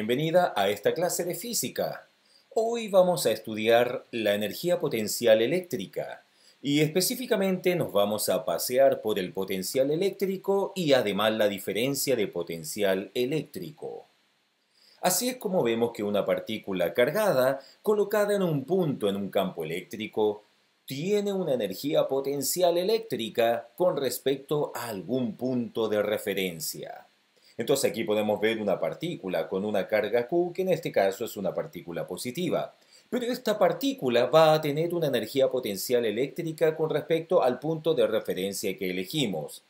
bienvenida a esta clase de física. Hoy vamos a estudiar la energía potencial eléctrica y específicamente nos vamos a pasear por el potencial eléctrico y además la diferencia de potencial eléctrico. Así es como vemos que una partícula cargada colocada en un punto en un campo eléctrico tiene una energía potencial eléctrica con respecto a algún punto de referencia. Entonces aquí podemos ver una partícula con una carga Q, que en este caso es una partícula positiva. Pero esta partícula va a tener una energía potencial eléctrica con respecto al punto de referencia que elegimos.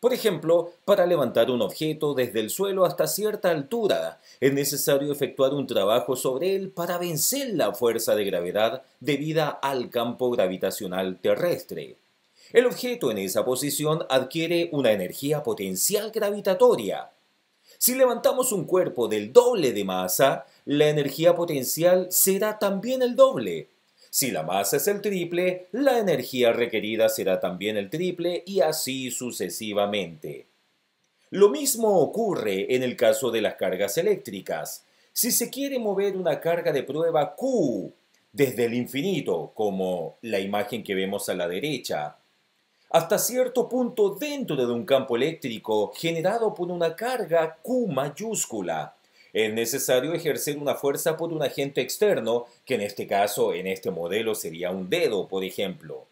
Por ejemplo, para levantar un objeto desde el suelo hasta cierta altura, es necesario efectuar un trabajo sobre él para vencer la fuerza de gravedad debida al campo gravitacional terrestre. El objeto en esa posición adquiere una energía potencial gravitatoria, si levantamos un cuerpo del doble de masa, la energía potencial será también el doble. Si la masa es el triple, la energía requerida será también el triple y así sucesivamente. Lo mismo ocurre en el caso de las cargas eléctricas. Si se quiere mover una carga de prueba Q desde el infinito, como la imagen que vemos a la derecha, hasta cierto punto dentro de un campo eléctrico generado por una carga Q mayúscula. Es necesario ejercer una fuerza por un agente externo, que en este caso, en este modelo, sería un dedo, por ejemplo.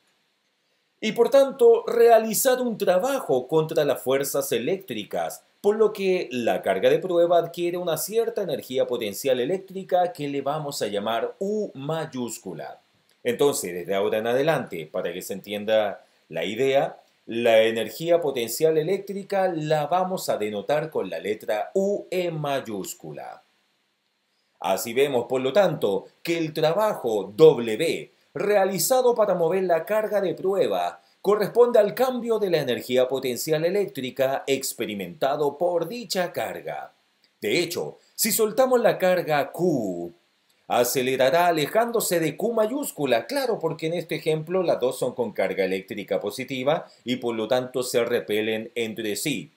Y por tanto, realizar un trabajo contra las fuerzas eléctricas, por lo que la carga de prueba adquiere una cierta energía potencial eléctrica que le vamos a llamar U mayúscula. Entonces, desde ahora en adelante, para que se entienda la idea, la energía potencial eléctrica la vamos a denotar con la letra U en mayúscula. Así vemos, por lo tanto, que el trabajo W realizado para mover la carga de prueba corresponde al cambio de la energía potencial eléctrica experimentado por dicha carga. De hecho, si soltamos la carga Q acelerará alejándose de Q mayúscula. Claro, porque en este ejemplo las dos son con carga eléctrica positiva y por lo tanto se repelen entre sí.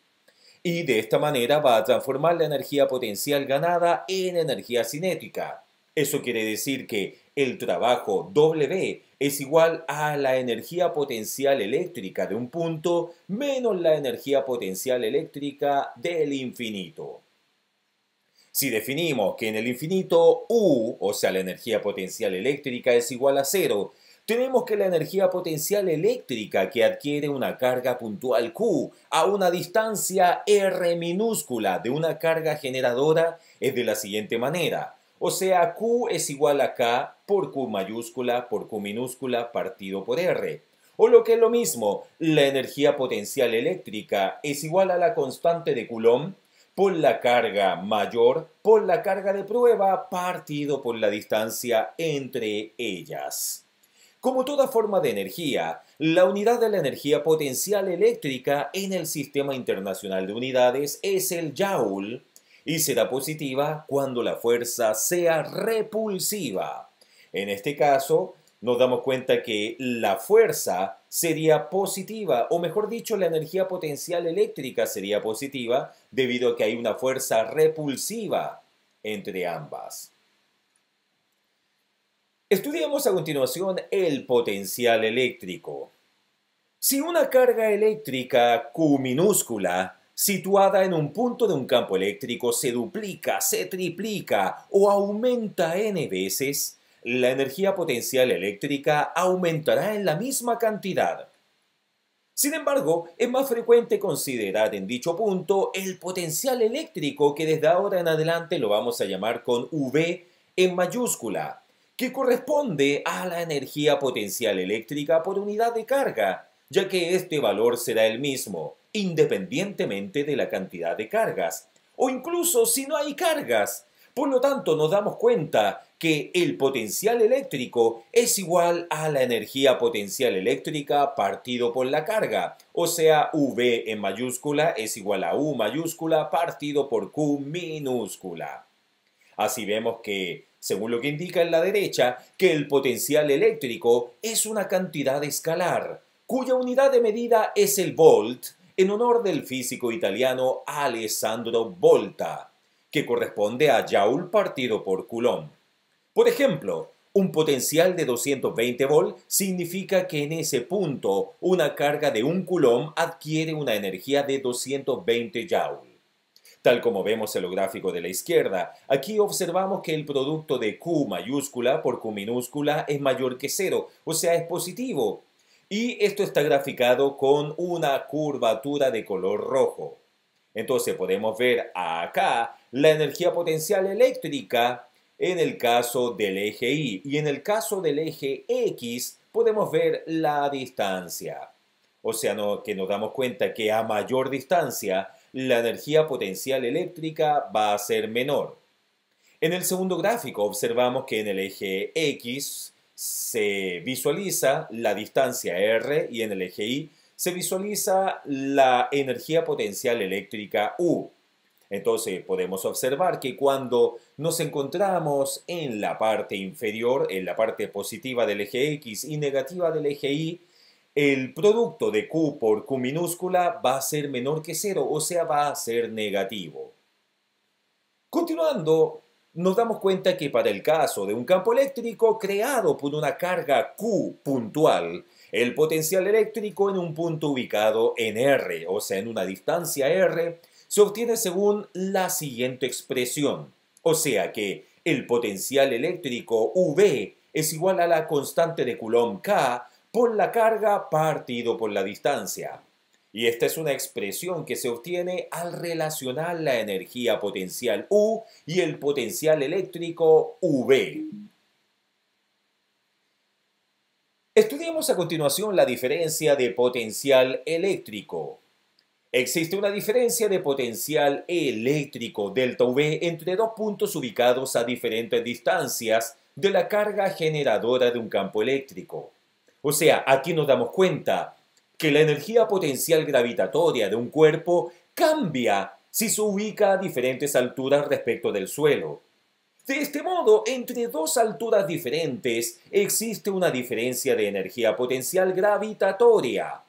Y de esta manera va a transformar la energía potencial ganada en energía cinética. Eso quiere decir que el trabajo W es igual a la energía potencial eléctrica de un punto menos la energía potencial eléctrica del infinito. Si definimos que en el infinito U, o sea, la energía potencial eléctrica es igual a cero, tenemos que la energía potencial eléctrica que adquiere una carga puntual Q a una distancia R minúscula de una carga generadora es de la siguiente manera. O sea, Q es igual a K por Q mayúscula por Q minúscula partido por R. O lo que es lo mismo, la energía potencial eléctrica es igual a la constante de Coulomb por la carga mayor, por la carga de prueba, partido por la distancia entre ellas. Como toda forma de energía, la unidad de la energía potencial eléctrica en el Sistema Internacional de Unidades es el Joule y será positiva cuando la fuerza sea repulsiva. En este caso, nos damos cuenta que la fuerza sería positiva, o mejor dicho, la energía potencial eléctrica sería positiva debido a que hay una fuerza repulsiva entre ambas. Estudiamos a continuación el potencial eléctrico. Si una carga eléctrica Q minúscula situada en un punto de un campo eléctrico se duplica, se triplica o aumenta n veces, la energía potencial eléctrica aumentará en la misma cantidad. Sin embargo, es más frecuente considerar en dicho punto el potencial eléctrico que desde ahora en adelante lo vamos a llamar con V en mayúscula, que corresponde a la energía potencial eléctrica por unidad de carga, ya que este valor será el mismo, independientemente de la cantidad de cargas, o incluso si no hay cargas. Por lo tanto, nos damos cuenta que el potencial eléctrico es igual a la energía potencial eléctrica partido por la carga, o sea, V en mayúscula es igual a U mayúscula partido por Q minúscula. Así vemos que, según lo que indica en la derecha, que el potencial eléctrico es una cantidad escalar, cuya unidad de medida es el volt, en honor del físico italiano Alessandro Volta, que corresponde a Joule partido por Coulomb. Por ejemplo, un potencial de 220 volt significa que en ese punto una carga de un coulomb adquiere una energía de 220 joules. Tal como vemos en el gráfico de la izquierda, aquí observamos que el producto de Q mayúscula por Q minúscula es mayor que cero, o sea, es positivo. Y esto está graficado con una curvatura de color rojo. Entonces podemos ver acá la energía potencial eléctrica en el caso del eje Y y en el caso del eje X podemos ver la distancia. O sea, que nos damos cuenta que a mayor distancia la energía potencial eléctrica va a ser menor. En el segundo gráfico observamos que en el eje X se visualiza la distancia R y en el eje Y se visualiza la energía potencial eléctrica U. Entonces podemos observar que cuando nos encontramos en la parte inferior, en la parte positiva del eje X y negativa del eje Y, el producto de Q por Q minúscula va a ser menor que cero, o sea, va a ser negativo. Continuando, nos damos cuenta que para el caso de un campo eléctrico creado por una carga Q puntual, el potencial eléctrico en un punto ubicado en R, o sea, en una distancia R, se obtiene según la siguiente expresión, o sea que el potencial eléctrico V es igual a la constante de Coulomb K por la carga partido por la distancia. Y esta es una expresión que se obtiene al relacionar la energía potencial U y el potencial eléctrico V. Estudiamos a continuación la diferencia de potencial eléctrico. Existe una diferencia de potencial eléctrico delta V entre dos puntos ubicados a diferentes distancias de la carga generadora de un campo eléctrico. O sea, aquí nos damos cuenta que la energía potencial gravitatoria de un cuerpo cambia si se ubica a diferentes alturas respecto del suelo. De este modo, entre dos alturas diferentes existe una diferencia de energía potencial gravitatoria.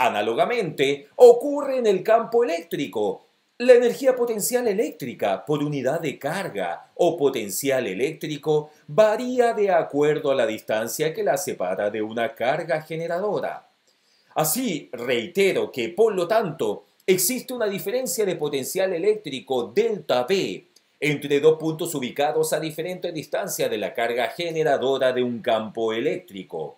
Análogamente, ocurre en el campo eléctrico. La energía potencial eléctrica por unidad de carga o potencial eléctrico varía de acuerdo a la distancia que la separa de una carga generadora. Así, reitero que, por lo tanto, existe una diferencia de potencial eléctrico delta V entre dos puntos ubicados a diferente distancia de la carga generadora de un campo eléctrico.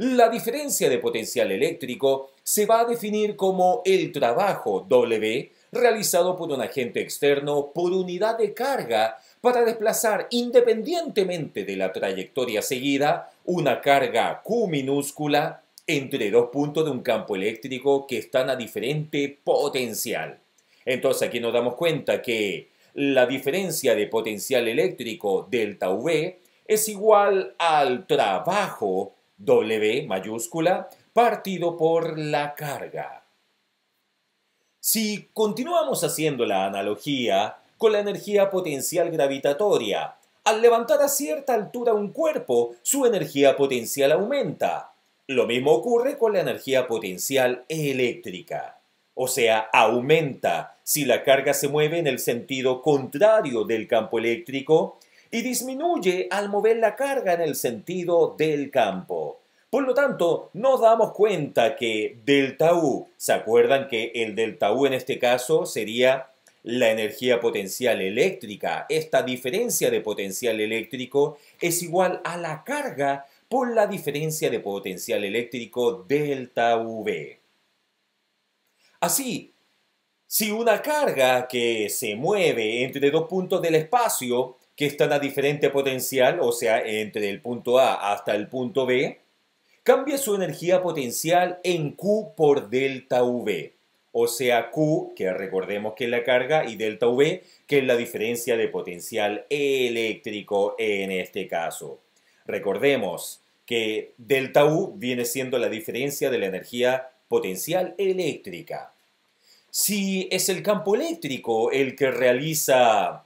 La diferencia de potencial eléctrico se va a definir como el trabajo W realizado por un agente externo por unidad de carga para desplazar independientemente de la trayectoria seguida una carga Q minúscula entre dos puntos de un campo eléctrico que están a diferente potencial. Entonces aquí nos damos cuenta que la diferencia de potencial eléctrico delta V es igual al trabajo W mayúscula, partido por la carga. Si continuamos haciendo la analogía con la energía potencial gravitatoria, al levantar a cierta altura un cuerpo, su energía potencial aumenta. Lo mismo ocurre con la energía potencial eléctrica. O sea, aumenta si la carga se mueve en el sentido contrario del campo eléctrico y disminuye al mover la carga en el sentido del campo. Por lo tanto, nos damos cuenta que delta U, ¿se acuerdan que el delta U en este caso sería la energía potencial eléctrica? Esta diferencia de potencial eléctrico es igual a la carga por la diferencia de potencial eléctrico delta V. Así, si una carga que se mueve entre dos puntos del espacio que están a diferente potencial, o sea, entre el punto A hasta el punto B, cambia su energía potencial en Q por delta V. O sea, Q, que recordemos que es la carga, y delta V, que es la diferencia de potencial eléctrico en este caso. Recordemos que delta U viene siendo la diferencia de la energía potencial eléctrica. Si es el campo eléctrico el que realiza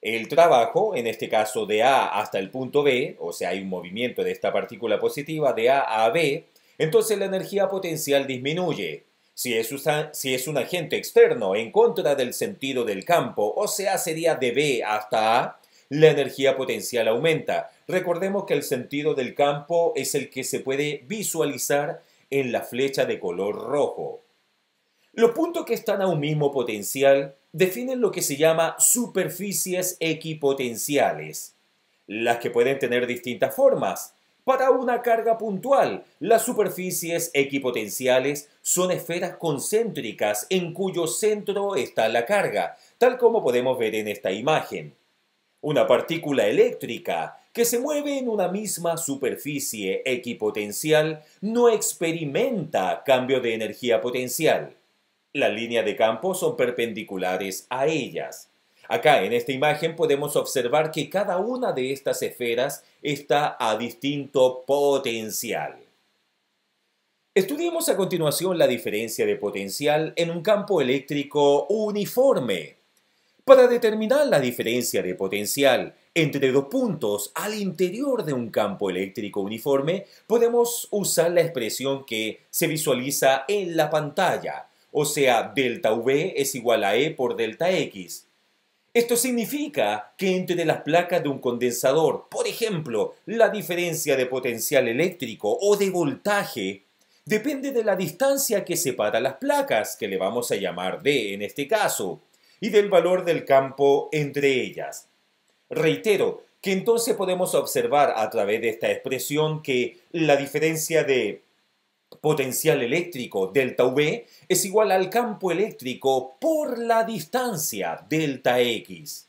el trabajo, en este caso de A hasta el punto B, o sea, hay un movimiento de esta partícula positiva de A a B, entonces la energía potencial disminuye. Si es, un agente externo en contra del sentido del campo, o sea, sería de B hasta A, la energía potencial aumenta. Recordemos que el sentido del campo es el que se puede visualizar en la flecha de color rojo. Los puntos que están a un mismo potencial definen lo que se llama superficies equipotenciales, las que pueden tener distintas formas. Para una carga puntual, las superficies equipotenciales son esferas concéntricas en cuyo centro está la carga, tal como podemos ver en esta imagen. Una partícula eléctrica que se mueve en una misma superficie equipotencial no experimenta cambio de energía potencial. Las líneas de campo son perpendiculares a ellas. Acá en esta imagen podemos observar que cada una de estas esferas está a distinto potencial. Estudiemos a continuación la diferencia de potencial en un campo eléctrico uniforme. Para determinar la diferencia de potencial entre dos puntos al interior de un campo eléctrico uniforme, podemos usar la expresión que se visualiza en la pantalla, o sea, delta V es igual a E por delta X. Esto significa que entre las placas de un condensador, por ejemplo, la diferencia de potencial eléctrico o de voltaje, depende de la distancia que separa las placas, que le vamos a llamar D en este caso, y del valor del campo entre ellas. Reitero que entonces podemos observar a través de esta expresión que la diferencia de potencial eléctrico delta V es igual al campo eléctrico por la distancia delta X.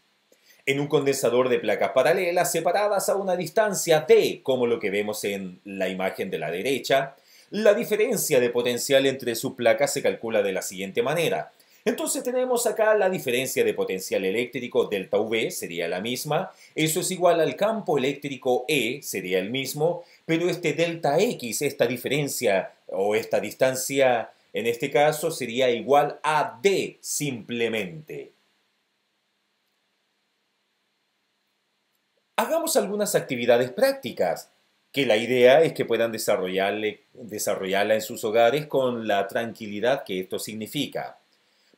En un condensador de placas paralelas separadas a una distancia T, como lo que vemos en la imagen de la derecha, la diferencia de potencial entre sus placas se calcula de la siguiente manera. Entonces tenemos acá la diferencia de potencial eléctrico delta V sería la misma, eso es igual al campo eléctrico E sería el mismo, pero este delta X, esta diferencia o esta distancia en este caso sería igual a D simplemente. Hagamos algunas actividades prácticas que la idea es que puedan desarrollarla en sus hogares con la tranquilidad que esto significa.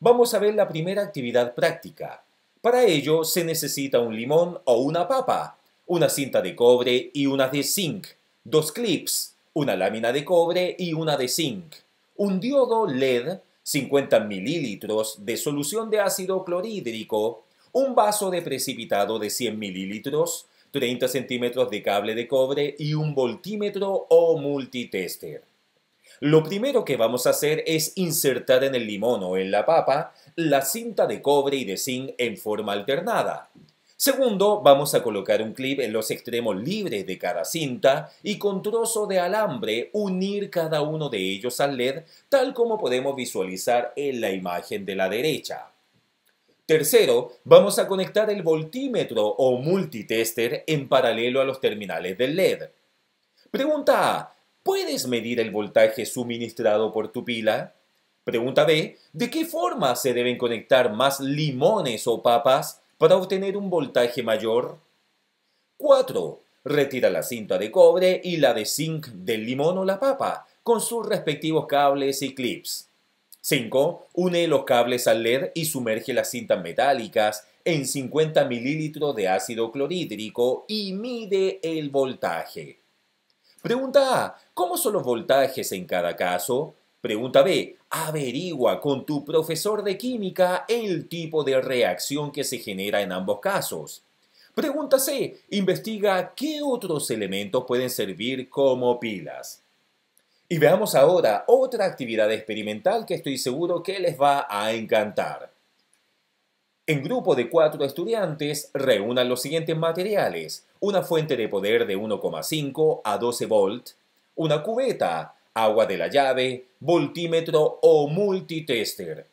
Vamos a ver la primera actividad práctica. Para ello se necesita un limón o una papa, una cinta de cobre y una de zinc, dos clips, una lámina de cobre y una de zinc, un diodo LED, 50 mililitros de solución de ácido clorhídrico, un vaso de precipitado de 100 mililitros, 30 centímetros de cable de cobre y un voltímetro o multitester. Lo primero que vamos a hacer es insertar en el limón o en la papa la cinta de cobre y de zinc en forma alternada. Segundo, vamos a colocar un clip en los extremos libres de cada cinta y con trozo de alambre unir cada uno de ellos al LED tal como podemos visualizar en la imagen de la derecha. Tercero, vamos a conectar el voltímetro o multitester en paralelo a los terminales del LED. Pregunta A. ¿Puedes medir el voltaje suministrado por tu pila? Pregunta B. ¿De qué forma se deben conectar más limones o papas para obtener un voltaje mayor? 4. Retira la cinta de cobre y la de zinc del limón o la papa con sus respectivos cables y clips. 5. Une los cables al LED y sumerge las cintas metálicas en 50 mililitros de ácido clorhídrico y mide el voltaje. Pregunta A. ¿Cómo son los voltajes en cada caso? Pregunta B. Averigua con tu profesor de química el tipo de reacción que se genera en ambos casos. Pregunta C. Investiga qué otros elementos pueden servir como pilas. Y veamos ahora otra actividad experimental que estoy seguro que les va a encantar. En grupo de cuatro estudiantes reúnan los siguientes materiales. Una fuente de poder de 1,5 a 12 volt, una cubeta, agua de la llave, voltímetro o multitester,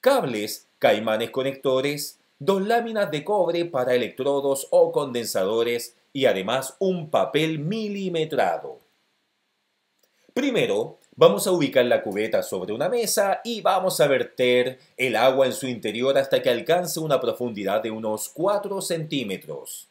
cables, caimanes conectores, dos láminas de cobre para electrodos o condensadores y además un papel milimetrado. Primero, Vamos a ubicar la cubeta sobre una mesa y vamos a verter el agua en su interior hasta que alcance una profundidad de unos 4 centímetros.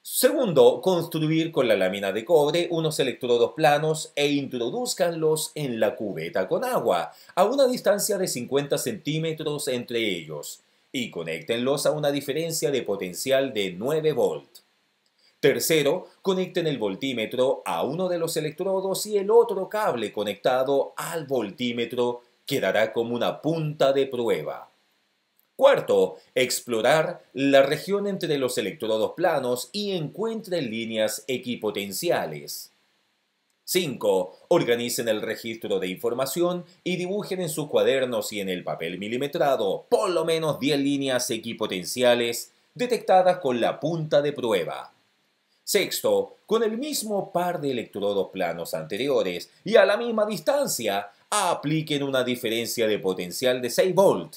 Segundo, construir con la lámina de cobre unos electrodos planos e introduzcanlos en la cubeta con agua, a una distancia de 50 centímetros entre ellos, y conéctenlos a una diferencia de potencial de 9 volts. Tercero, conecten el voltímetro a uno de los electrodos y el otro cable conectado al voltímetro quedará como una punta de prueba. Cuarto, explorar la región entre los electrodos planos y encuentren líneas equipotenciales. Cinco, Organicen el registro de información y dibujen en sus cuadernos y en el papel milimetrado por lo menos 10 líneas equipotenciales detectadas con la punta de prueba. Sexto, con el mismo par de electrodos planos anteriores y a la misma distancia, apliquen una diferencia de potencial de 6 volt.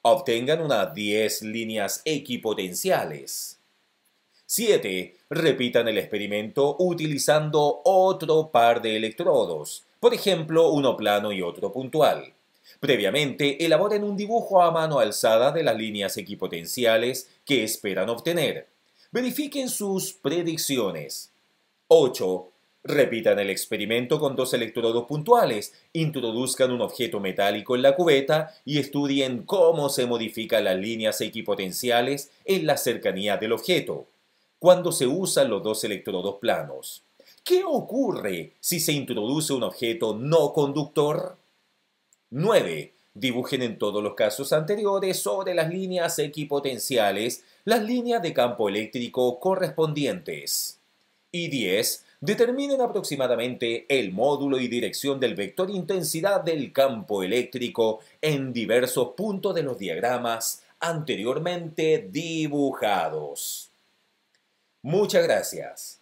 Obtengan unas 10 líneas equipotenciales. 7. Repitan el experimento utilizando otro par de electrodos, por ejemplo, uno plano y otro puntual. Previamente, elaboren un dibujo a mano alzada de las líneas equipotenciales que esperan obtener. Verifiquen sus predicciones. 8. Repitan el experimento con dos electrodos puntuales, introduzcan un objeto metálico en la cubeta y estudien cómo se modifican las líneas equipotenciales en la cercanía del objeto, cuando se usan los dos electrodos planos. ¿Qué ocurre si se introduce un objeto no conductor? 9. Dibujen en todos los casos anteriores sobre las líneas equipotenciales las líneas de campo eléctrico correspondientes. Y 10. Determinen aproximadamente el módulo y dirección del vector e intensidad del campo eléctrico en diversos puntos de los diagramas anteriormente dibujados. Muchas gracias.